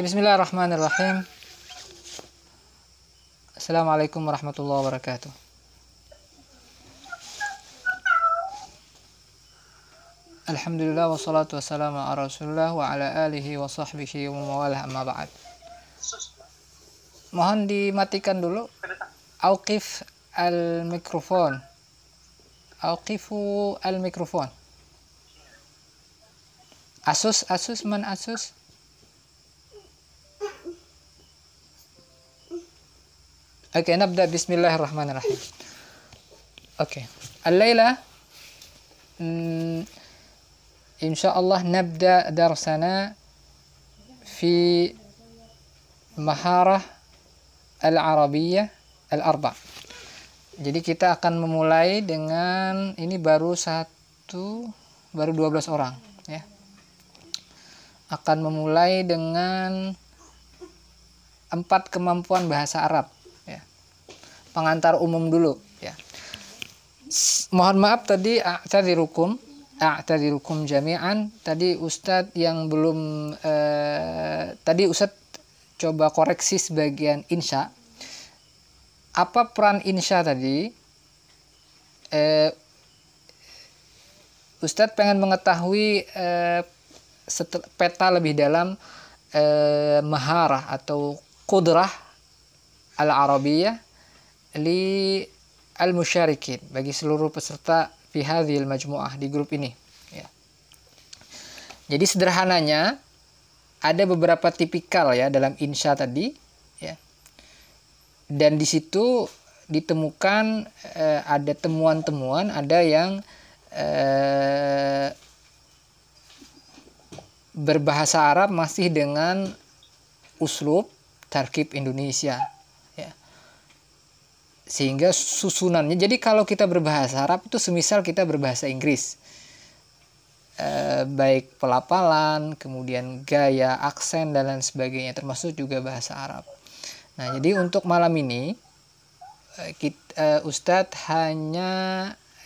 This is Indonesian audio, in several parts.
Okay, bismillahirrahmanirrahim. Assalamualaikum warahmatullahi wabarakatuh. Alhamdulillah wassalatu wassalamu ala Rasulullah wa ala alihi wa sahbihi wa mawalah amma ba'd. Mohon dimatikan dulu. Auqif al-mikrofon. Auqifu al-mikrofon. Asus, Asus, man Asus? Oke, okay, nabda bismillahirrahmanirrahim. Oke. Okay. Al-laila mm, insyaallah nabda darsana fi maharah al-arabiyyah al-arba. Jadi kita akan memulai dengan ini baru satu baru 12 orang ya. Akan memulai dengan empat kemampuan bahasa Arab pengantar umum dulu ya. Mohon maaf tadi tadi rukum, tadi rukum jami'an. Tadi Ustadz yang belum eh, tadi Ustadz coba koreksi sebagian insya. Apa peran insya tadi? Eh, Ustadz pengen mengetahui eh, peta lebih dalam eh, maharah atau kudrah al-arabiyah li al musyarikin bagi seluruh peserta fi hadhil majmuah di grup ini ya. Jadi sederhananya ada beberapa tipikal ya dalam insya tadi ya. Dan di situ ditemukan eh, ada temuan-temuan, ada yang eh, berbahasa Arab masih dengan uslub tarkib Indonesia sehingga susunannya jadi kalau kita berbahasa Arab itu semisal kita berbahasa Inggris eh, baik pelapalan kemudian gaya aksen dan lain sebagainya termasuk juga bahasa Arab nah jadi untuk malam ini eh, eh, Ustadz hanya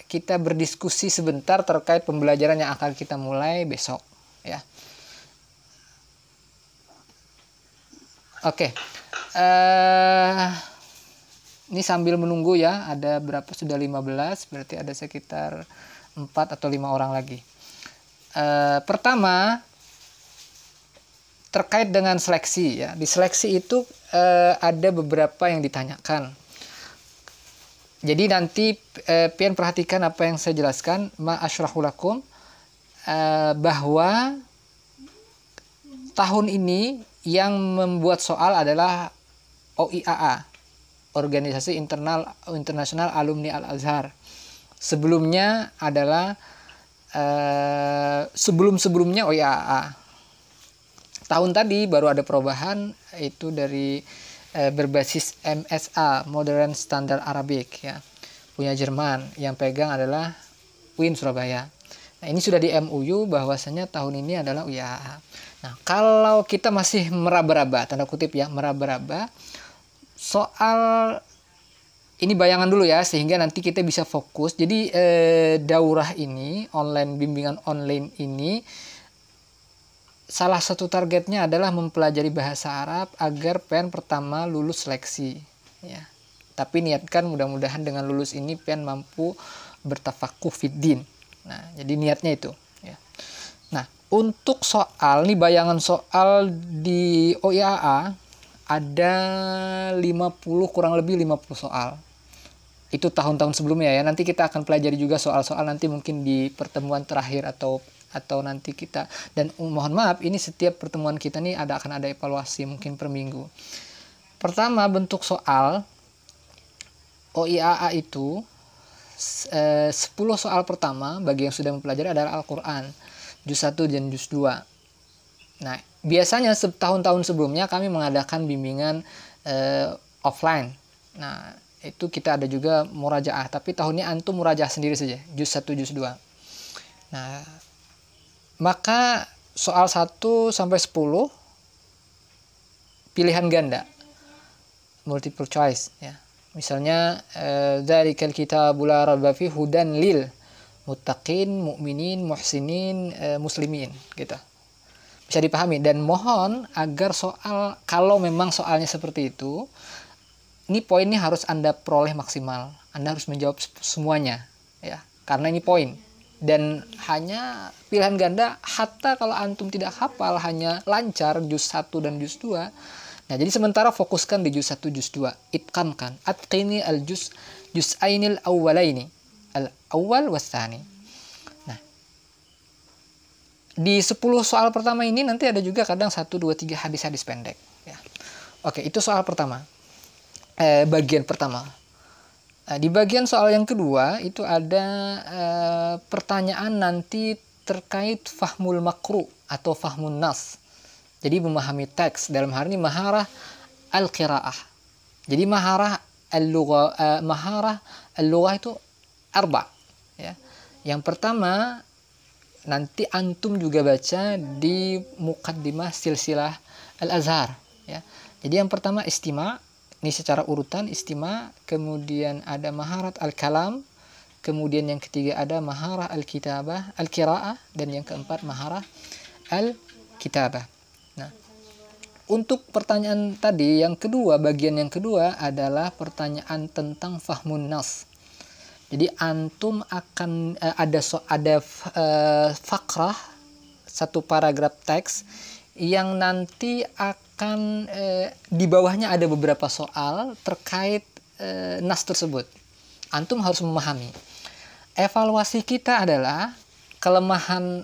kita berdiskusi sebentar terkait pembelajaran yang akan kita mulai besok ya oke okay. uh, eh, ini sambil menunggu ya ada berapa sudah 15 berarti ada sekitar 4 atau 5 orang lagi e, pertama terkait dengan seleksi ya di seleksi itu e, ada beberapa yang ditanyakan jadi nanti e, pian perhatikan apa yang saya jelaskan ma asyrahulakum e, bahwa tahun ini yang membuat soal adalah OIAA organisasi internal internasional alumni Al Azhar. Sebelumnya adalah eh, sebelum sebelumnya OIAA. Oh ah, tahun tadi baru ada perubahan itu dari eh, berbasis MSA Modern Standard Arabic ya punya Jerman yang pegang adalah Win Surabaya. Nah, ini sudah di MUU bahwasanya tahun ini adalah UIAA. Oh ah, ah. Nah, kalau kita masih meraba-raba, tanda kutip ya, meraba-raba soal ini bayangan dulu ya sehingga nanti kita bisa fokus. Jadi eh, daurah ini online bimbingan online ini salah satu targetnya adalah mempelajari bahasa Arab agar pen pertama lulus seleksi ya. Tapi niatkan mudah-mudahan dengan lulus ini pen mampu bertafakuh fiddin. Nah, jadi niatnya itu ya. Nah, untuk soal nih bayangan soal di OIAA ada 50 kurang lebih 50 soal itu tahun-tahun sebelumnya ya nanti kita akan pelajari juga soal-soal nanti mungkin di pertemuan terakhir atau atau nanti kita dan oh, mohon maaf ini setiap pertemuan kita nih ada akan ada evaluasi mungkin per minggu pertama bentuk soal OIAA itu eh, 10 soal pertama bagi yang sudah mempelajari adalah Al-Quran juz 1 dan juz 2 nah biasanya setahun-tahun sebelumnya kami mengadakan bimbingan uh, offline. Nah, itu kita ada juga murajaah, tapi tahun ini antum murajaah sendiri saja, juz 1 juz 2. Nah, maka soal 1 sampai 10 pilihan ganda multiple choice ya. Misalnya eh, dzalikal kitabul raiba fi hudan lil muttaqin mu'minin muhsinin eh, muslimin gitu bisa dipahami dan mohon agar soal kalau memang soalnya seperti itu ini poin ini harus Anda peroleh maksimal. Anda harus menjawab semuanya ya, karena ini poin. Dan hanya pilihan ganda hatta kalau antum tidak hafal hanya lancar jus 1 dan jus 2. Nah, jadi sementara fokuskan di jus 1 jus 2. itkankan atqini al jus jus ainil awwalaini. Al awal wasani di 10 soal pertama ini nanti ada juga kadang 1, 2, 3 hadis-hadis pendek. Ya. Oke, itu soal pertama. Eh, bagian pertama. Nah, di bagian soal yang kedua itu ada eh, pertanyaan nanti terkait fahmul makru atau fahmun nas. Jadi memahami teks dalam hal ini maharah al-qiraah. Jadi maharah al lughah eh, al itu arba. Ya. Yang pertama nanti antum juga baca di mukaddimah silsilah Al-Azhar ya. Jadi yang pertama istima, ini secara urutan istima, kemudian ada maharat al-kalam, kemudian yang ketiga ada maharah al-kitabah, al-qiraah dan yang keempat maharah al-kitabah. Nah, untuk pertanyaan tadi yang kedua, bagian yang kedua adalah pertanyaan tentang fahmun nas. Jadi antum akan uh, ada so, ada uh, fakrah satu paragraf teks yang nanti akan uh, di bawahnya ada beberapa soal terkait uh, nas tersebut. Antum harus memahami. Evaluasi kita adalah kelemahan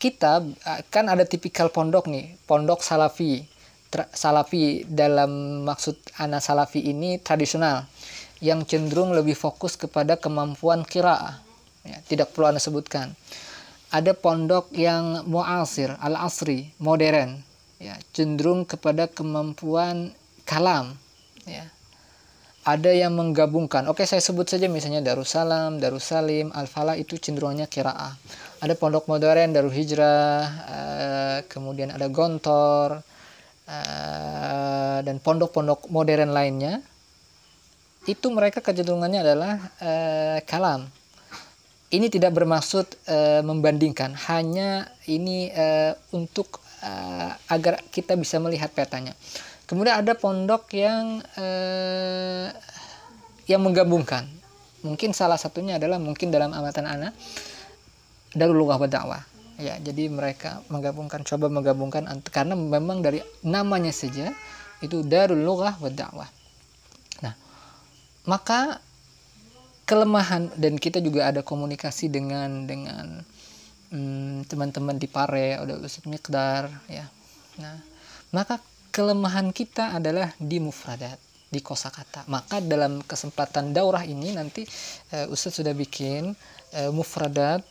kita kan ada tipikal pondok nih, pondok salafi. Tra, salafi dalam maksud anak salafi ini tradisional yang cenderung lebih fokus kepada kemampuan kiraah. Ya, tidak perlu Anda sebutkan. Ada pondok yang muasir, al-asri, modern, ya, cenderung kepada kemampuan kalam, ya. Ada yang menggabungkan. Oke, saya sebut saja misalnya Darussalam, Darussalim, Al-Falah itu cenderungnya kiraah. Ada pondok modern Darul Hijrah, eh, kemudian ada Gontor, eh, dan pondok-pondok modern lainnya itu mereka kecenderungannya adalah uh, kalam. Ini tidak bermaksud uh, membandingkan, hanya ini uh, untuk uh, agar kita bisa melihat petanya. Kemudian ada pondok yang uh, yang menggabungkan. Mungkin salah satunya adalah mungkin dalam amatan anak Darul Lughah Dakwah. Ya, jadi mereka menggabungkan coba menggabungkan karena memang dari namanya saja itu Darul Lughah Dakwah maka kelemahan dan kita juga ada komunikasi dengan dengan teman mm, teman-teman di Pare ada ustadz Miqdar ya nah maka kelemahan kita adalah di mufradat di kosakata. Maka dalam kesempatan daurah ini nanti uh, Ustadz sudah bikin uh, mufradat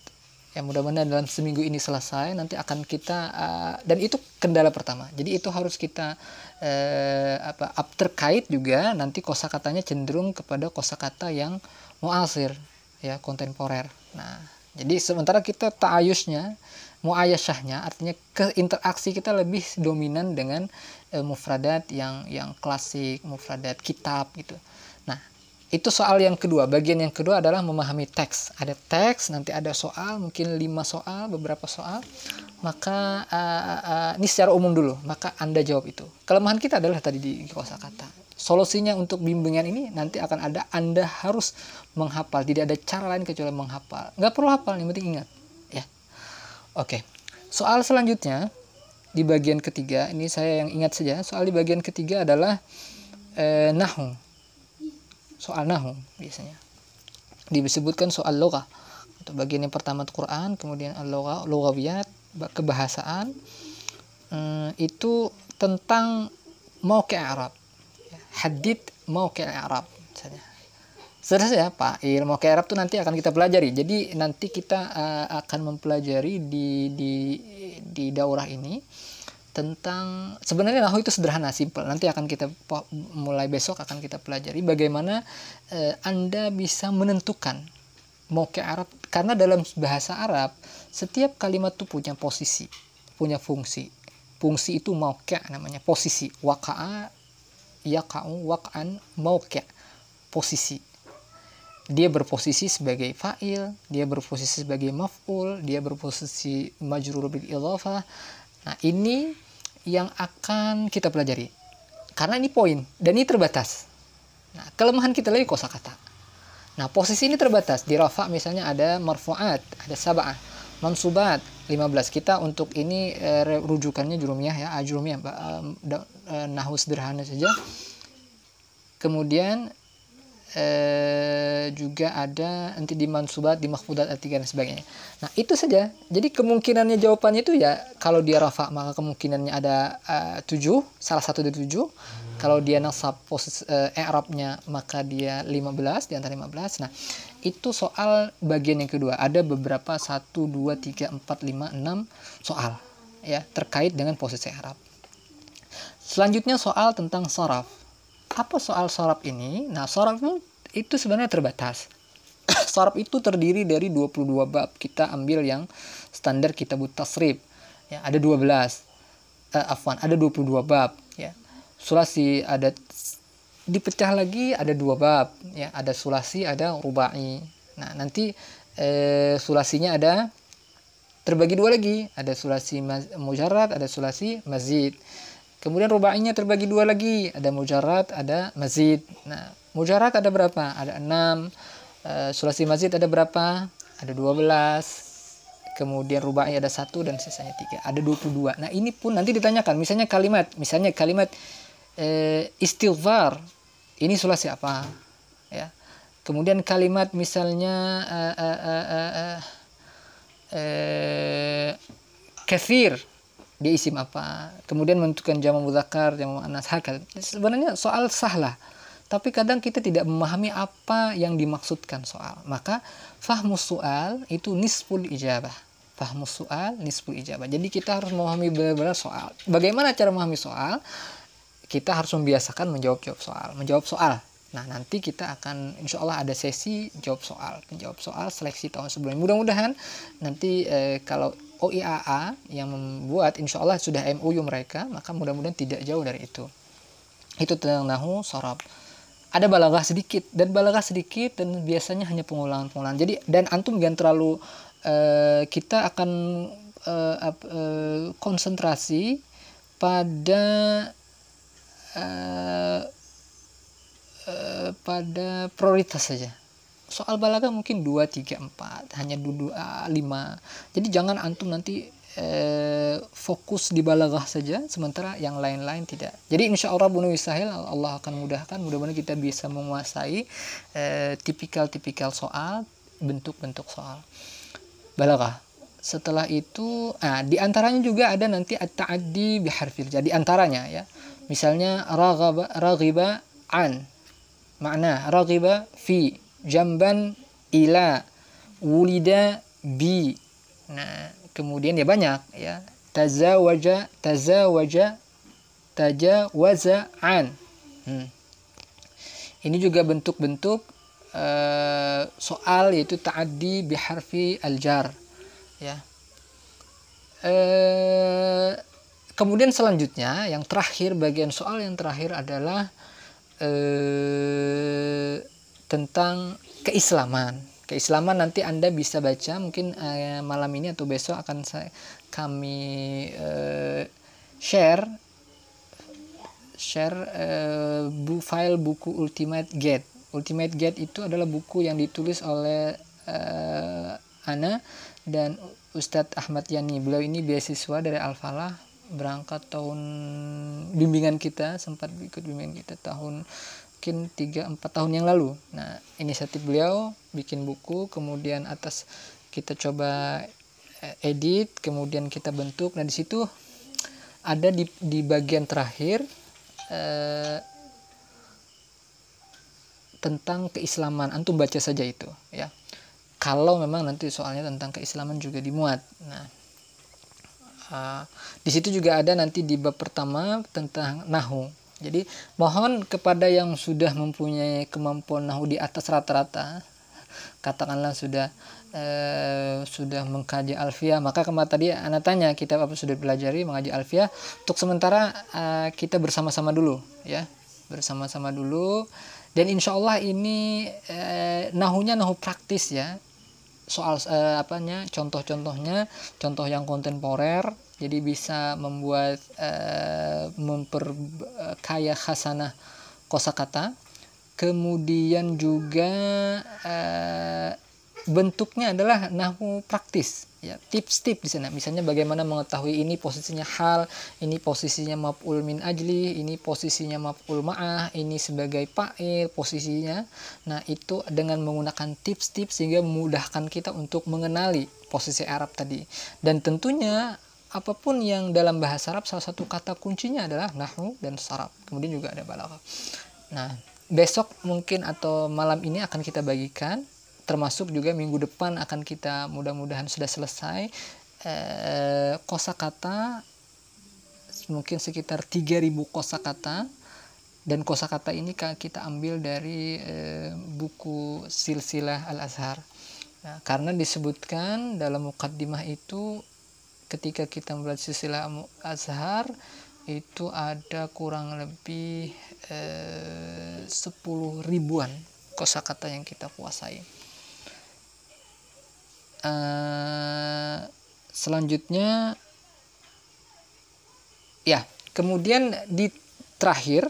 ya mudah-mudahan dalam seminggu ini selesai nanti akan kita uh, dan itu kendala pertama jadi itu harus kita uh, apa up terkait juga nanti kosakatanya cenderung kepada kosakata yang muasir ya kontemporer nah jadi sementara kita taayusnya muayasyahnya artinya ke interaksi kita lebih dominan dengan uh, mufradat yang yang klasik mufradat kitab gitu nah itu soal yang kedua. Bagian yang kedua adalah memahami teks. Ada teks, nanti ada soal, mungkin lima soal, beberapa soal. Maka uh, uh, ini secara umum dulu. Maka Anda jawab itu. Kelemahan kita adalah tadi di kata Solusinya untuk bimbingan ini nanti akan ada Anda harus menghafal. Tidak ada cara lain kecuali menghafal. Nggak perlu hafal, yang penting ingat. Ya. Oke. Soal selanjutnya di bagian ketiga ini saya yang ingat saja. Soal di bagian ketiga adalah eh, nahu soal nahu biasanya disebutkan soal loka untuk bagian yang pertama Quran kemudian al loka logawiyat kebahasaan hmm, itu tentang mau ke Arab hadit mau ke Arab misalnya Serius ya Pak Il mau ke Arab tuh nanti akan kita pelajari jadi nanti kita uh, akan mempelajari di di di daurah ini tentang sebenarnya nahu itu sederhana simple nanti akan kita mulai besok akan kita pelajari bagaimana uh, anda bisa menentukan mau ke Arab karena dalam bahasa Arab setiap kalimat itu punya posisi punya fungsi fungsi itu mau ke namanya posisi wakaa yakau wakan mau ke posisi dia berposisi sebagai fa'il, dia berposisi sebagai maf'ul, dia berposisi majrur bil idhafah. Nah, ini yang akan kita pelajari. Karena ini poin dan ini terbatas. Nah, kelemahan kita lagi kosakata. Nah, posisi ini terbatas. Di rafa misalnya ada marfuat, ada sab'ah, mansubat 15. Kita untuk ini e, rujukannya jurumiyah ya, ajrumiyah ah, e, e, eh, eh, nahu sederhana saja. Kemudian eh, juga ada anti di mansubat di makhfudat artikel dan sebagainya. Nah, itu saja. Jadi kemungkinannya jawabannya itu ya kalau dia rafa maka kemungkinannya ada eh, tujuh, salah satu dari tujuh. Kalau dia nasab posisi eh, Arabnya maka dia 15 di antara 15. Nah, itu soal bagian yang kedua. Ada beberapa satu dua tiga empat lima enam soal ya terkait dengan posisi Arab. Selanjutnya soal tentang saraf apa soal sorab ini? Nah, sorab itu, itu sebenarnya terbatas. sorab itu terdiri dari 22 bab. Kita ambil yang standar kita buta tasrif. Ya, ada 12. Uh, eh, afwan, ada 22 bab. Ya. Sulasi ada dipecah lagi ada dua bab. Ya, ada sulasi, ada rubai. Nah, nanti eh, sulasinya ada terbagi dua lagi. Ada sulasi mujarad, ada sulasi mazid. Kemudian rubainya terbagi dua lagi, ada mujarat, ada mazid. Nah, mujarat ada berapa? Ada enam. Uh, sulasi mazid ada berapa? Ada dua belas. Kemudian rubai ada satu dan sisanya tiga. Ada dua puluh dua. Nah, ini pun nanti ditanyakan. Misalnya kalimat, misalnya kalimat uh, istighfar. Ini sulasi apa? Ya. Kemudian kalimat misalnya uh, eh, uh, uh, uh, kefir. kathir dia isim apa kemudian menentukan jama mudzakkar jama anas hakal sebenarnya soal sah lah tapi kadang kita tidak memahami apa yang dimaksudkan soal. Maka fahmu soal itu nisful ijabah. Fahmu soal nisful ijabah. Jadi kita harus memahami benar-benar soal. Bagaimana cara memahami soal? Kita harus membiasakan menjawab-jawab soal. Menjawab soal. Nah nanti kita akan insya Allah ada sesi jawab soal. Menjawab soal seleksi tahun sebelumnya. Mudah-mudahan nanti eh, kalau OIAA yang membuat insya Allah sudah MOU mereka, maka mudah-mudahan tidak jauh dari itu. Itu tentang nahu sorab. Ada balagah sedikit dan balagah sedikit dan biasanya hanya pengulangan-pengulangan. Jadi dan antum jangan terlalu uh, kita akan uh, uh, konsentrasi pada uh, uh, pada prioritas saja soal balaga mungkin 2 3 4 hanya 2 5. Eh, jadi jangan antum nanti eh, fokus di balaghah saja sementara yang lain-lain tidak. Jadi insya Allah bunuh sahil Allah akan mudahkan mudah-mudahan kita bisa menguasai eh, tipikal-tipikal eh, soal, bentuk-bentuk soal. Balaghah setelah itu ah di antaranya juga ada nanti at-ta'addi bi harfil jadi antaranya ya misalnya raghaba raghiba an makna raghiba fi jamban ila wulida bi nah kemudian ya banyak ya tazawaja tazawaja tajawaza an hmm. ini juga bentuk-bentuk uh, soal yaitu ta'addi biharfi aljar ya uh, kemudian selanjutnya yang terakhir bagian soal yang terakhir adalah uh, tentang keislaman. Keislaman nanti Anda bisa baca mungkin eh, malam ini atau besok akan saya, kami eh, share share eh, bu, file buku Ultimate get Ultimate get itu adalah buku yang ditulis oleh eh, Ana dan Ustadz Ahmad Yani. Beliau ini beasiswa dari Al-Falah berangkat tahun bimbingan kita sempat ikut bimbingan kita tahun mungkin 3-4 tahun yang lalu. Nah, inisiatif beliau bikin buku, kemudian atas kita coba eh, edit, kemudian kita bentuk. Nah, di situ ada di, di bagian terakhir eh, tentang keislaman. Antum baca saja itu, ya. Kalau memang nanti soalnya tentang keislaman juga dimuat. Nah, Uh, di situ juga ada nanti di bab pertama tentang nahu jadi mohon kepada yang sudah mempunyai kemampuan nahu di atas rata-rata, katakanlah sudah eh, sudah mengkaji Alfia, maka kemarin tadi anak tanya kita apa sudah pelajari mengaji Alfia. Untuk sementara eh, kita bersama-sama dulu, ya bersama-sama dulu. Dan insya Allah ini eh, nahunya nahu praktis ya soal eh, apanya contoh-contohnya contoh yang kontemporer jadi bisa membuat uh, eh, memperkaya eh, khasanah kosakata kemudian juga uh, bentuknya adalah nahu praktis ya tips-tips di sana misalnya bagaimana mengetahui ini posisinya hal ini posisinya maf'ul min ajli ini posisinya maf'ul ma'ah ini sebagai pa'il posisinya nah itu dengan menggunakan tips-tips sehingga memudahkan kita untuk mengenali posisi Arab tadi dan tentunya apapun yang dalam bahasa Arab salah satu kata kuncinya adalah nahu dan sarap kemudian juga ada balaghah nah besok mungkin atau malam ini akan kita bagikan termasuk juga minggu depan akan kita mudah-mudahan sudah selesai eh, kosakata mungkin sekitar 3000 kosakata dan kosakata ini kita ambil dari eh, buku silsilah Al Azhar. Nah, karena disebutkan dalam mukaddimah itu ketika kita belajar silsilah Azhar itu ada kurang lebih eh, sepuluh 10 ribuan kosakata yang kita kuasai. Uh, selanjutnya ya kemudian di terakhir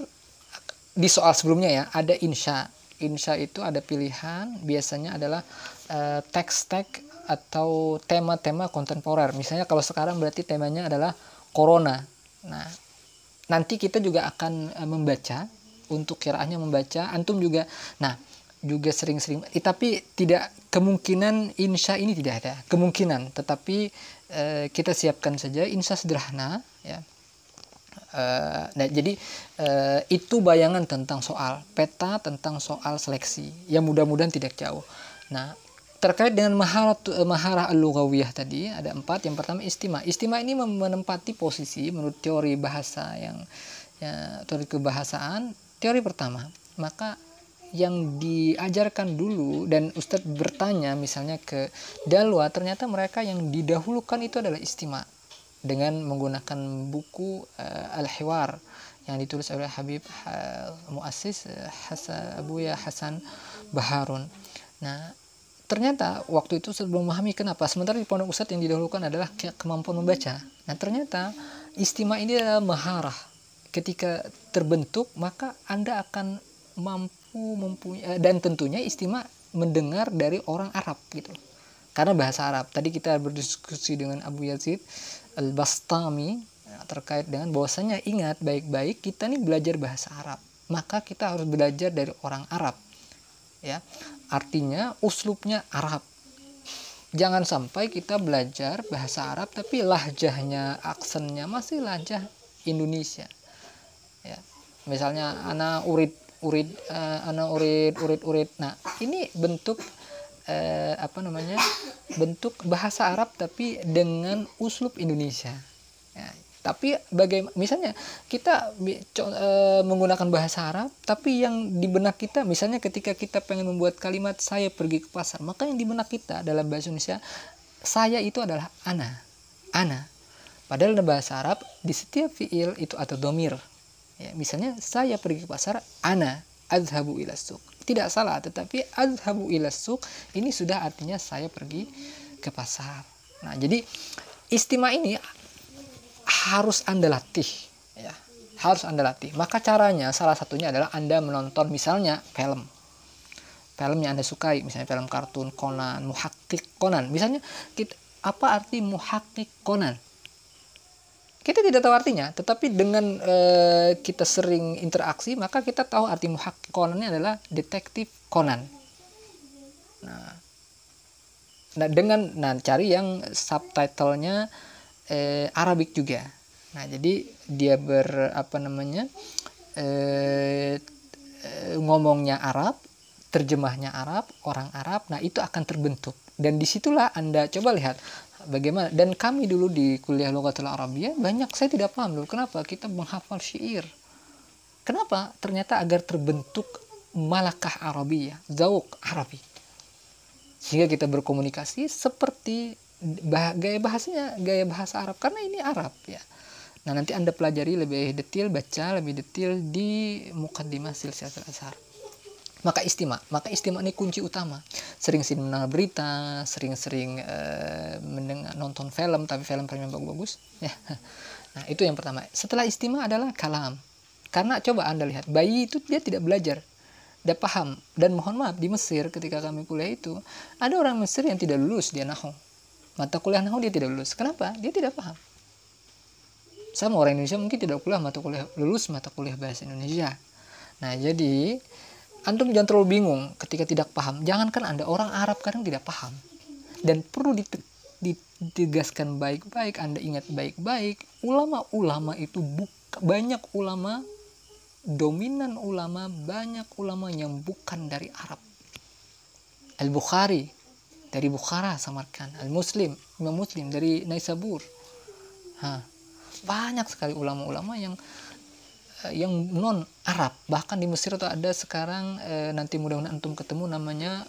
di soal sebelumnya ya ada insya insya itu ada pilihan biasanya adalah uh, eh, teks teks atau tema-tema kontemporer. Misalnya kalau sekarang berarti temanya adalah corona. Nah, nanti kita juga akan eh, membaca untuk kiraannya membaca antum juga. Nah, juga sering-sering eh, tapi tidak kemungkinan insya ini tidak ada kemungkinan tetapi eh, kita siapkan saja insya sederhana ya Uh, nah jadi uh, itu bayangan tentang soal peta tentang soal seleksi yang mudah-mudahan tidak jauh nah terkait dengan maharah eh, maharah al-lughawiyah tadi ada empat yang pertama istima istima ini menempati posisi menurut teori bahasa yang ya, teori kebahasaan teori pertama maka yang diajarkan dulu dan Ustadz bertanya misalnya ke Dalwa ternyata mereka yang didahulukan itu adalah istima dengan menggunakan buku uh, Al-Hiwar yang ditulis oleh Habib uh, Muassis uh, Hasan Abuya Hasan Baharun. Nah, ternyata waktu itu saya belum memahami kenapa sementara di pondok pusat yang didahulukan adalah ke kemampuan membaca nah ternyata istimewa ini adalah maharah ketika terbentuk maka anda akan mampu mempunyai eh, dan tentunya istimewa mendengar dari orang Arab gitu karena bahasa Arab tadi kita berdiskusi dengan Abu Yazid al Bastami ya, terkait dengan bahwasanya ingat baik-baik kita nih belajar bahasa Arab maka kita harus belajar dari orang Arab ya artinya uslubnya Arab jangan sampai kita belajar bahasa Arab tapi lahjahnya aksennya masih lahjah Indonesia ya misalnya ana urid urid uh, ana urid urid urid nah ini bentuk uh, apa namanya bentuk bahasa Arab tapi dengan uslub Indonesia ya, tapi bagaimana misalnya kita e, menggunakan bahasa Arab tapi yang di benak kita misalnya ketika kita pengen membuat kalimat saya pergi ke pasar maka yang di benak kita dalam bahasa Indonesia saya itu adalah ana ana padahal dalam bahasa Arab di setiap fiil itu atau domir ya, misalnya saya pergi ke pasar ana adhabu ila tidak salah tetapi adhabu ila ini sudah artinya saya pergi ke pasar nah jadi istimewa ini harus Anda latih ya. Harus Anda latih. Maka caranya salah satunya adalah Anda menonton misalnya film. Film yang Anda sukai, misalnya film kartun Conan, Muhakkik Conan. Misalnya kita, apa arti Muhakkik Conan? Kita tidak tahu artinya, tetapi dengan e, kita sering interaksi, maka kita tahu arti Muhakkik Conan ini adalah detektif Conan. Nah, nah dengan nah cari yang subtitlenya eh, Arabik juga nah jadi dia ber apa namanya eh, eh, ngomongnya Arab terjemahnya Arab orang Arab nah itu akan terbentuk dan disitulah anda coba lihat bagaimana dan kami dulu di kuliah Lugatul Arabia banyak saya tidak paham dulu kenapa kita menghafal syair kenapa ternyata agar terbentuk malakah Arabia zauk Arabi sehingga kita berkomunikasi seperti bah, gaya bahasanya gaya bahasa Arab karena ini Arab ya nah nanti anda pelajari lebih detail baca lebih detail di mukadimah silsilah asar. maka istimewa, maka istimewa ini kunci utama sering-sering mendengar berita sering-sering uh, eh, mendengar nonton film tapi film film yang bagus-bagus ya nah itu yang pertama setelah istimewa adalah kalam karena coba anda lihat bayi itu dia tidak belajar dia paham dan mohon maaf di Mesir ketika kami kuliah itu ada orang Mesir yang tidak lulus dia nahong mata kuliah nahu dia tidak lulus kenapa dia tidak paham sama orang Indonesia mungkin tidak kuliah mata kuliah lulus mata kuliah bahasa Indonesia nah jadi antum jangan terlalu bingung ketika tidak paham jangankan anda orang Arab kadang tidak paham dan perlu ditegaskan baik-baik anda ingat baik-baik ulama-ulama itu buka, banyak ulama dominan ulama banyak ulama yang bukan dari Arab Al-Bukhari dari Bukhara Samarkand Al Muslim Imam Muslim dari Naisabur ha. banyak sekali ulama-ulama yang eh, yang non Arab bahkan di Mesir itu ada sekarang e, nanti mudah-mudahan antum ketemu namanya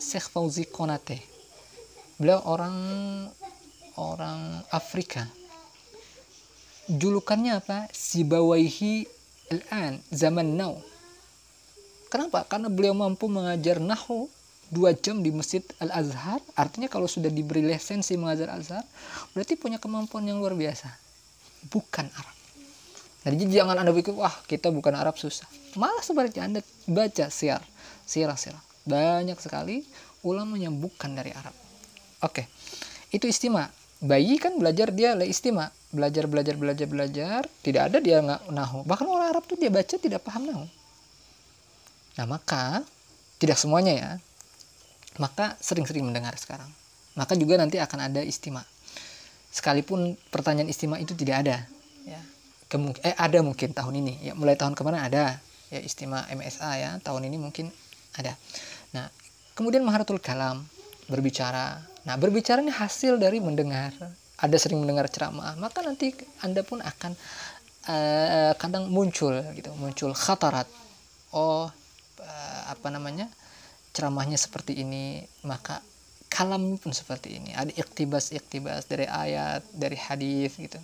Sheikh Fauzi Konate beliau orang orang Afrika julukannya apa Sibawaihi al-an zaman now kenapa karena beliau mampu mengajar Nahu dua jam di masjid Al Azhar artinya kalau sudah diberi lisensi mengajar Al Azhar berarti punya kemampuan yang luar biasa bukan Arab jadi jangan anda pikir wah kita bukan Arab susah malah sebaliknya anda baca siar sirah sirah banyak sekali ulama yang bukan dari Arab oke okay. itu istimewa bayi kan belajar dia le istimewa belajar belajar belajar belajar tidak ada dia nggak nahu bahkan orang Arab tuh dia baca tidak paham nahu nah maka tidak semuanya ya maka sering-sering mendengar sekarang. Maka juga nanti akan ada istimewa. Sekalipun pertanyaan istimewa itu tidak ada. Ya. Kemung eh ada mungkin tahun ini. Ya, mulai tahun kemarin ada ya MSA ya. Tahun ini mungkin ada. Nah, kemudian maharatul kalam berbicara. Nah, berbicara ini hasil dari mendengar. Ada sering mendengar ceramah, maka nanti Anda pun akan uh, kadang muncul gitu, muncul khatarat. Oh, uh, apa namanya? ceramahnya seperti ini maka kalam pun seperti ini ada iktibas iktibas dari ayat dari hadis gitu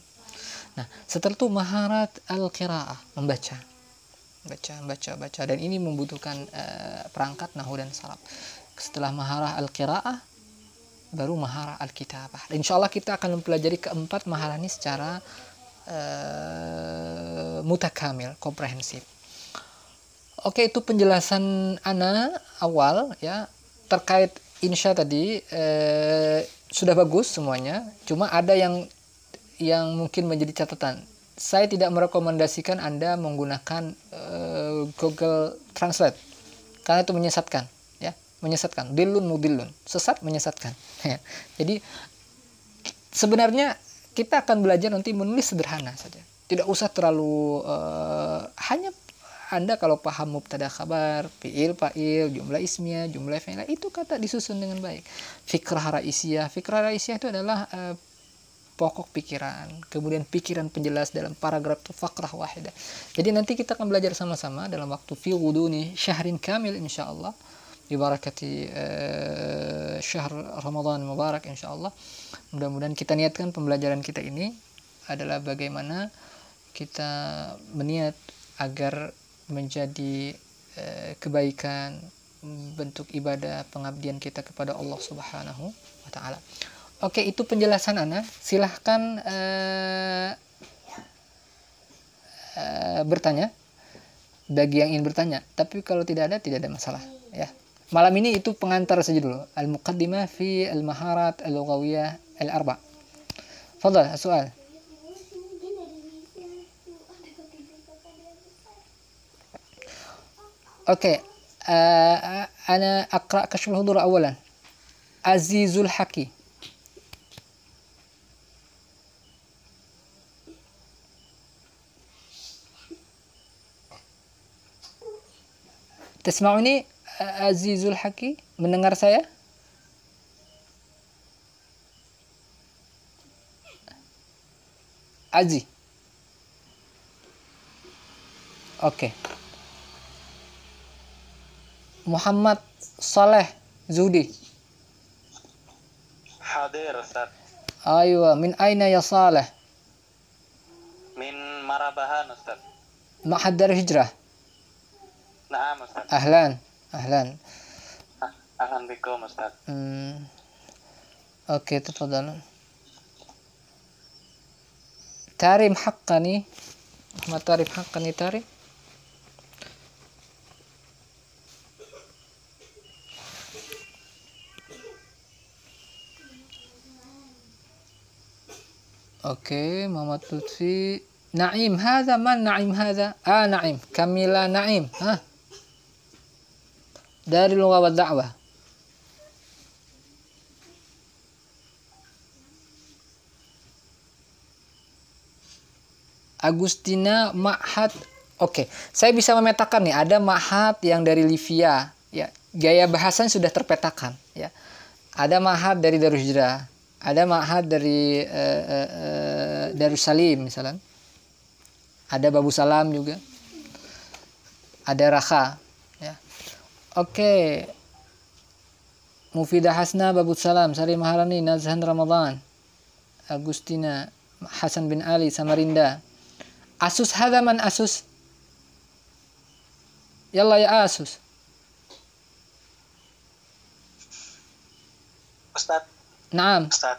nah setelah itu maharat al qiraah membaca baca baca baca dan ini membutuhkan uh, perangkat nahu dan salaf setelah maharah al qiraah baru maharah al kitabah dan insyaallah kita akan mempelajari keempat maharah ini secara uh, mutakamil komprehensif Oke, itu penjelasan Ana awal ya terkait insya tadi eh, sudah bagus semuanya. Cuma ada yang yang mungkin menjadi catatan. Saya tidak merekomendasikan Anda menggunakan eh, Google Translate karena itu menyesatkan ya, menyesatkan. Dilun mudilun, sesat menyesatkan. Ya. Jadi sebenarnya kita akan belajar nanti menulis sederhana saja. Tidak usah terlalu eh, hanya anda kalau paham mubtada khabar, fiil, fa'il, jumlah ismia, jumlah fa'il, itu kata disusun dengan baik. Fikrah raisiyah, fikrah raisiyah itu adalah uh, pokok pikiran, kemudian pikiran penjelas dalam paragraf itu fakrah wahida. Jadi nanti kita akan belajar sama-sama dalam waktu fi nih syahrin kamil insyaallah Ibarakati uh, eh, syahr Ramadan mubarak insyaallah. Mudah-mudahan kita niatkan pembelajaran kita ini adalah bagaimana kita meniat agar menjadi eh, kebaikan bentuk ibadah pengabdian kita kepada Allah Subhanahu wa taala. Oke, itu penjelasan Ana. Silahkan uh, uh, bertanya bagi yang ingin bertanya. Tapi kalau tidak ada, tidak ada masalah. Ya. Malam ini itu pengantar saja dulu. Al-Muqaddimah fi Al-Maharat Al-Lughawiyah Al-Arba. Fadhal, soal. اوكي آه انا اقرا كشف الهضور اولا عزيز الحكي تسمعوني عزيز الحكي من saya? Aziz. اوكي Okay. Muhammad Saleh Zudi. Hadir, Ustaz. Aywa, min aina ya Saleh? Min Marabahan, Ustaz. Mahadar hijrah? Naam, Ustaz. Ahlan, ahlan. Ahlan bikum, Ustaz. Hmm. Oke, okay, تفضل. تعريم حقني Ahmad تعريف حقني Tarim. Oke, mama Tutsi. Naim haza man Naim haza? Ah, Naim. Kamila Naim. Hah? Dari lughah wa da'wah. Agustina Mahat. Oke, saya bisa memetakan nih ada Mahat yang dari Livia, ya. Gaya bahasan sudah terpetakan, ya. Ada Mahat dari Darujra ada ma'had dari uh, uh, Darussalim misalnya ada Babu Salam juga ada Raka ya oke okay. Mufidah Hasna Babu Salam Sari Maharani Nazhan Ramadan Agustina Hasan bin Ali Samarinda Asus hadaman Asus Yalla ya Asus Ustaz Naam. Ustaz.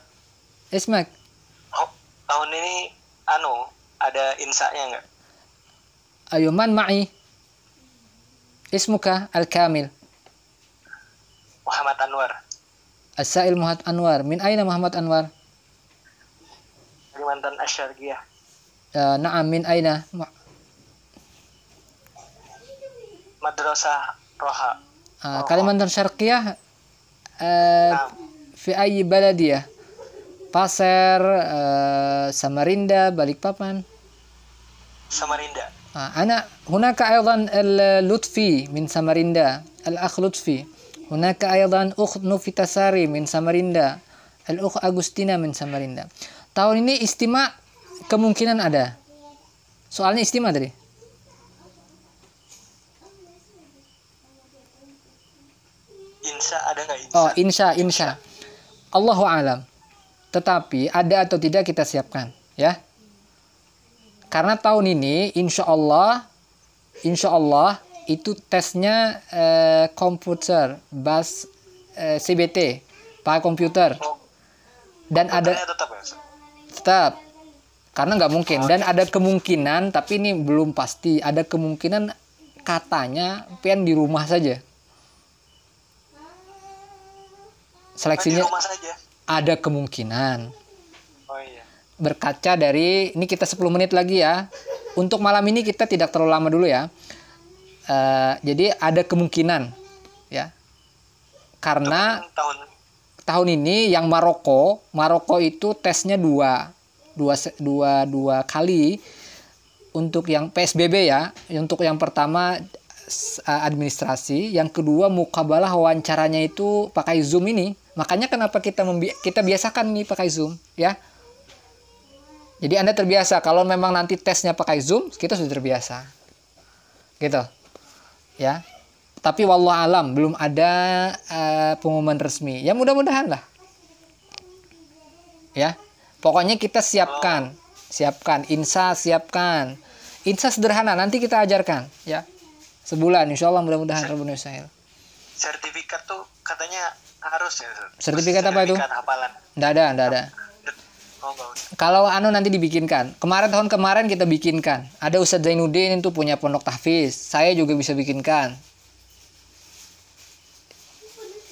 Ismak. Oh, tahun ini anu ada insaknya nggak? Ayo man ma'i. Ismuka al-kamil. Muhammad Anwar. Asail Muhammad Anwar. Min aina Muhammad Anwar? Kalimantan Asyargiyah. Uh, ya, naam min aina? Madrasah Roha. Uh, Kalimantan Syarqiyah. Uh, naam fi ayyi baladiyah Pasir uh, eh, Samarinda Balikpapan Samarinda uh, ana hunaka aydan al lutfi min Samarinda al akh lutfi hunaka aydan ukh nufitasari min Samarinda al ukh agustina min Samarinda tahun ini istima kemungkinan ada soalnya istima tadi Insya ada nggak insya? Oh insya insya. insya. Allahu alam. Tetapi ada atau tidak kita siapkan, ya. Karena tahun ini insya Allah, insya Allah itu tesnya eh, komputer, bas eh, CBT, pakai komputer. Dan ada tetap, ya, tetap karena nggak mungkin oh. dan ada kemungkinan tapi ini belum pasti ada kemungkinan katanya pian di rumah saja seleksinya ada kemungkinan oh, iya. berkaca dari ini kita 10 menit lagi ya untuk malam ini kita tidak terlalu lama dulu ya uh, jadi ada kemungkinan ya karena tahun, tahun. ini yang Maroko Maroko itu tesnya dua dua dua dua kali untuk yang PSBB ya untuk yang pertama eh, administrasi yang kedua mukabalah wawancaranya itu pakai zoom ini Makanya kenapa kita kita biasakan nih pakai Zoom ya. Jadi Anda terbiasa kalau memang nanti tesnya pakai Zoom, kita sudah terbiasa. Gitu. Ya. Tapi wallah alam belum ada uh, pengumuman resmi. Ya mudah-mudahan lah. Ya. Pokoknya kita siapkan, siapkan insa siapkan. Insa sederhana nanti kita ajarkan ya. Sebulan insya mudah-mudahan Rabbul Nusail sertifikat tuh katanya harus ya sertifikat, sertifikat apa itu hafalan Nggak ada nggak ada oh, kalau anu nanti dibikinkan kemarin tahun kemarin kita bikinkan ada Ustadz Zainuddin itu punya pondok tahfiz saya juga bisa bikinkan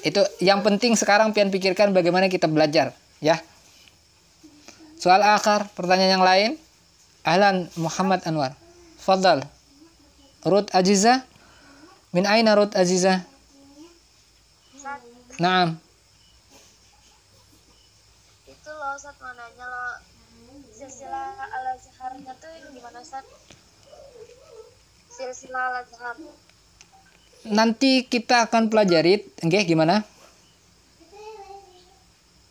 itu yang penting sekarang pian pikirkan bagaimana kita belajar ya soal akar pertanyaan yang lain ahlan Muhammad Anwar fadal Ruth Aziza min aina Ruth Aziza Nah, Itu loh saat mau nanya loh silsilah al azharnya tuh gimana saat Silsilah al azhar. Nanti kita akan pelajari, enggak gimana?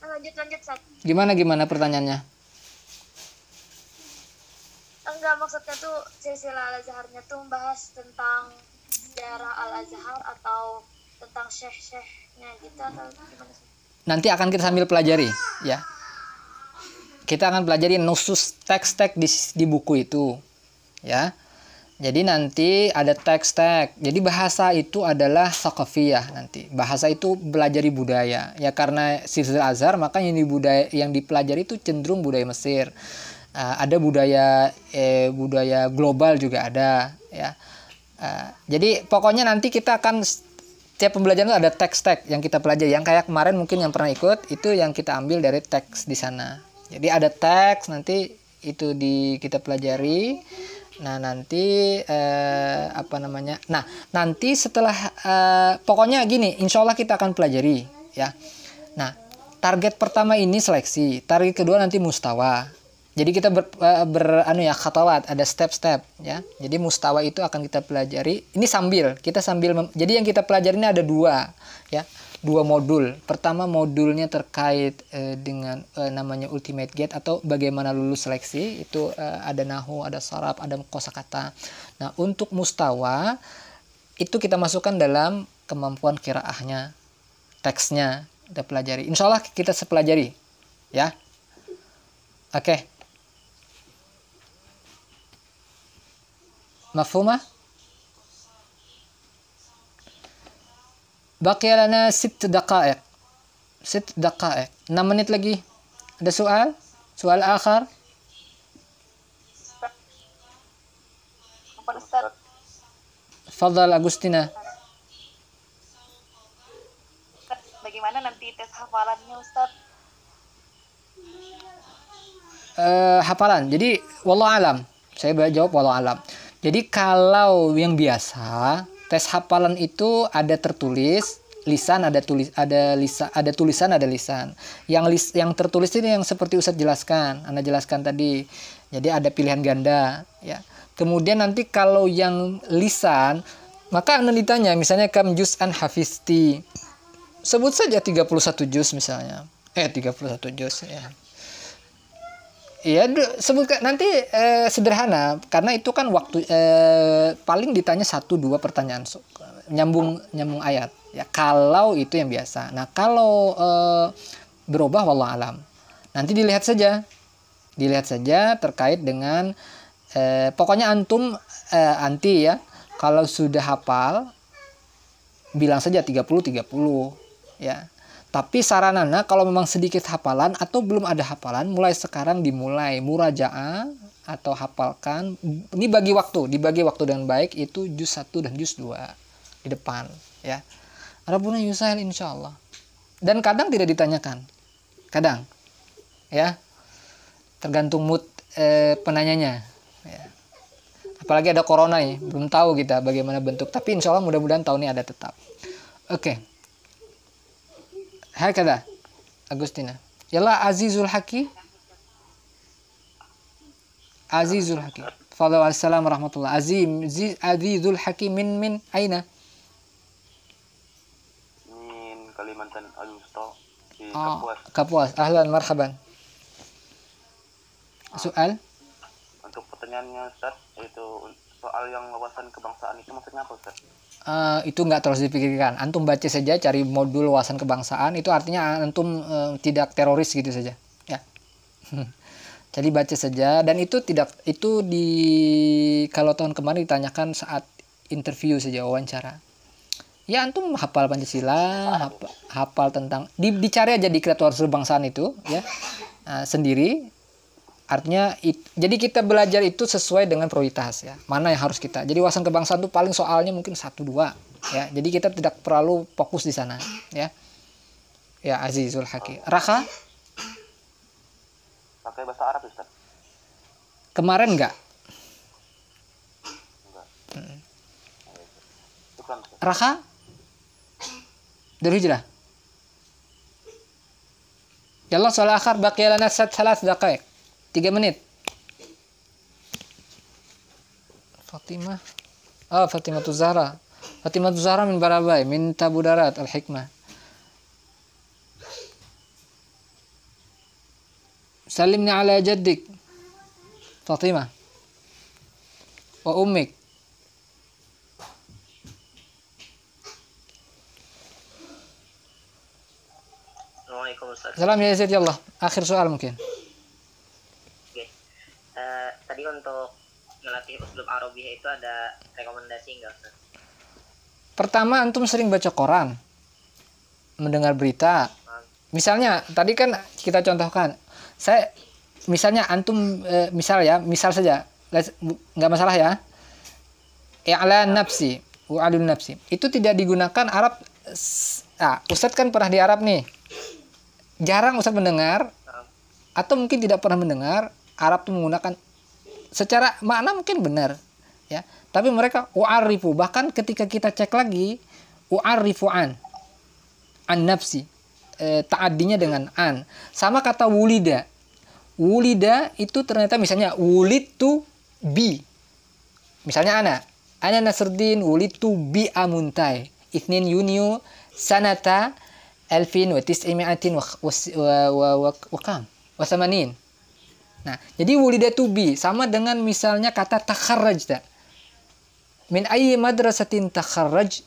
Nah, lanjut lanjut saat. Gimana gimana pertanyaannya? Enggak maksudnya tuh silsilah al azharnya tuh membahas tentang sejarah al azhar atau Gitu nanti akan kita sambil pelajari ya. Kita akan pelajari nusus teks-teks di, di buku itu ya. Jadi nanti ada teks-teks. Jadi bahasa itu adalah sakafiyah nanti. Bahasa itu belajari budaya. Ya karena Sirsil Azhar maka yang di budaya yang dipelajari itu cenderung budaya Mesir. Uh, ada budaya eh, budaya global juga ada ya. Uh, jadi pokoknya nanti kita akan tiap pembelajaran itu ada teks-teks yang kita pelajari. Yang kayak kemarin mungkin yang pernah ikut itu yang kita ambil dari teks di sana. Jadi ada teks nanti itu di kita pelajari. Nah nanti eh, apa namanya? Nah nanti setelah eh, pokoknya gini, insya Allah kita akan pelajari ya. Nah target pertama ini seleksi, target kedua nanti mustawa, jadi kita ber, eh, ber anu ya khatawat ada step-step ya. Jadi mustawa itu akan kita pelajari. Ini sambil kita sambil jadi yang kita pelajari ini ada dua ya dua modul. Pertama modulnya terkait uh, dengan eh, namanya ultimate gate atau bagaimana lulus seleksi itu uh, ada nahu, ada sarap, ada kosakata. Nah untuk mustawa itu kita masukkan dalam kemampuan kiraahnya, teksnya kita pelajari. Insya Allah kita sepelajari ya. Oke. Okay. مفهومة؟ Baki lana ست daqa'iq. ست daqa'iq. 6 menit lagi ada soal soal akhir Fadal Agustina Bagaimana nanti tes hafalannya Ustaz? Uh, hafalan. Jadi wallah alam. Saya jawab wallah alam. Jadi kalau yang biasa tes hafalan itu ada tertulis lisan ada tulis ada lisa ada tulisan ada lisan yang lis, yang tertulis ini yang seperti Ustaz jelaskan Anda jelaskan tadi jadi ada pilihan ganda ya kemudian nanti kalau yang lisan maka Anda ditanya misalnya kam juz an hafisti sebut saja 31 juz misalnya eh 31 juz ya Iya, sebutkan nanti eh, sederhana karena itu kan waktu eh, paling ditanya satu dua pertanyaan nyambung nyambung ayat. Ya kalau itu yang biasa. Nah kalau eh, berubah wallah alam. Nanti dilihat saja, dilihat saja terkait dengan eh, pokoknya antum eh, anti ya. Kalau sudah hafal, bilang saja 30 30 ya tapi saranannya kalau memang sedikit hafalan atau belum ada hafalan, mulai sekarang dimulai murajaah atau hafalkan. Ini bagi waktu, dibagi waktu dengan baik itu juz 1 dan juz 2 di depan ya. Rabbuna yusail insyaallah. Dan kadang tidak ditanyakan. Kadang. Ya. Tergantung mood eh, penanyanya. Ya. Apalagi ada corona ya, belum tahu kita bagaimana bentuk. Tapi insya Allah mudah-mudahan tahun ini ada tetap. Oke. Okay. هكذا أغسطينا يلا عزيز الحكي عزيز الحكي فضل السلام ورحمة الله عزيز عزيز الحكي من من أين من كلمة الوسطى في كبواس أهلا مرحبا Soal? Untuk pertanyaannya Ustaz, itu soal yang wawasan kebangsaan itu maksudnya apa Ustaz? uh, itu nggak terus dipikirkan. Antum baca saja cari modul wawasan kebangsaan itu artinya antum uh, tidak teroris gitu saja. Ya. Jadi baca saja dan itu tidak itu di kalau tahun kemarin ditanyakan saat interview saja wawancara. Ya antum hafal Pancasila, hafal, tentang di, dicari aja di kreator kebangsaan itu ya uh, sendiri Artinya it, jadi kita belajar itu sesuai dengan prioritas ya. Mana yang harus kita. Jadi wawasan kebangsaan itu paling soalnya mungkin satu dua ya. Jadi kita tidak perlu fokus di sana ya. Ya Azizul Hakim Raka? Pakai bahasa Arab Ustaz. Kemarin enggak? Enggak. Raka? Dari hijrah. Ya Allah Yalla salah akhir sat salat daqaiq tiga menit Fatimah ah oh, Fatimah Zahra Fatimah Zahra min Barabai min Tabudarat al Hikmah Salimni ala jaddik Fatimah wa ummik Salam ya Zaid ya Allah. Akhir soal mungkin. Eh, tadi untuk melatih uslub Arabiyah itu ada rekomendasi nggak Ustaz? Pertama antum sering baca koran, mendengar berita. Misalnya tadi kan kita contohkan, saya misalnya antum e, misal ya, misal saja nggak masalah ya. ala nafsi, wa'alun nafsi. Itu tidak digunakan Arab ah, Ustadz kan pernah di Arab nih. Jarang Ustadz mendengar atau mungkin tidak pernah mendengar Arab tuh menggunakan secara makna mungkin benar ya tapi mereka u'arifu bahkan ketika kita cek lagi u'arifu an an nafsi e, eh, taadinya dengan an sama kata wulida wulida itu ternyata misalnya wulid tu bi misalnya ana ana nasruddin wulid tu bi amuntai ithnin yunio sanata elfin wa tis'imiatin wakam wa, wa, wa, wa, wa, wa, wa, wa, wa, wa Nah, jadi wulida to be sama dengan misalnya kata ta. Min ayyi madrasatin takharraj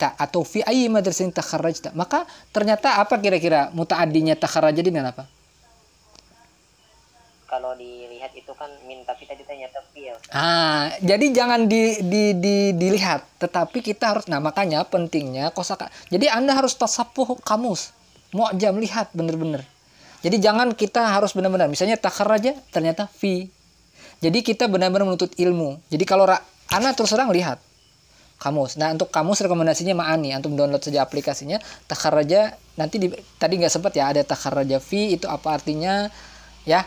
ta atau fi ayyi madrasatin ta. Maka ternyata apa kira-kira mutaaddinya jadi dengan apa? Kalau dilihat itu kan min tapi tadi tapi ya. Ah, jadi jangan di, di, di, dilihat, tetapi kita harus nah makanya pentingnya kosakata. Jadi Anda harus tasapuh kamus, mau jam lihat bener-bener jadi jangan kita harus benar-benar, misalnya takar aja ternyata fi. Jadi kita benar-benar menuntut ilmu. Jadi kalau anak terus terang lihat kamus. Nah untuk kamus rekomendasinya Maani, antum download saja aplikasinya. Takar aja nanti di, tadi nggak sempat ya ada takar aja fi itu apa artinya ya.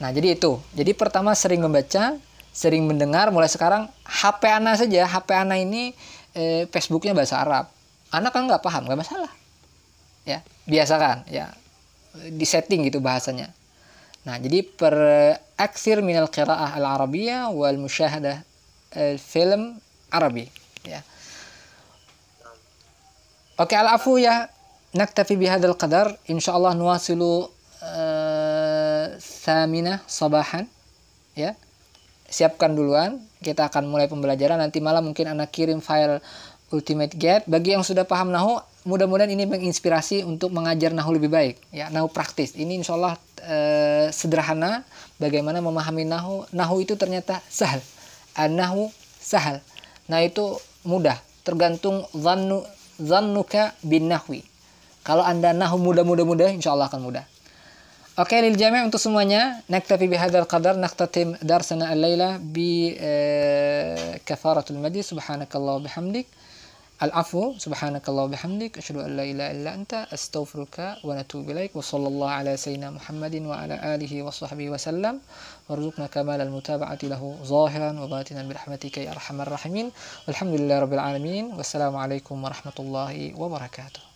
Nah jadi itu. Jadi pertama sering membaca, sering mendengar. Mulai sekarang HP anak saja, HP anak ini eh, Facebooknya bahasa Arab. Anak kan nggak paham, nggak masalah. Ya biasakan ya disetting gitu bahasanya. Nah, jadi per aksir minal qiraah al-arabiyah wal musyahadah film Arabi ya. Oke, al-afu ya. Naktafi بهذا القدر qadar, insyaallah الله نواصل ثامنة ya siapkan duluan kita akan mulai pembelajaran nanti malam mungkin anak kirim file Ultimate Gap. Bagi yang sudah paham Nahu, mudah-mudahan ini menginspirasi untuk mengajar Nahu lebih baik. Ya, Nahu praktis. Ini insya Allah e, sederhana bagaimana memahami Nahu. Nahu itu ternyata sahal. nahu sahal. Nah itu mudah. Tergantung zannu, zannuka bin Nahwi. Kalau Anda Nahu mudah-mudah-mudah, insya Allah akan mudah. Oke okay, lil jami' untuk semuanya. Naktafi bihadzal qadar Naktatim darsana al layla bi eh, kafaratul madi subhanakallah bihamdik. العفو سبحانك الله وبحمدك أشهد أن لا إله إلا أنت أستغفرك ونتوب إليك وصلى الله على سيدنا محمد وعلى آله وصحبه وسلم وارزقنا كمال المتابعة له ظاهرا وباطنا برحمتك يا أرحم الراحمين والحمد لله رب العالمين والسلام عليكم ورحمة الله وبركاته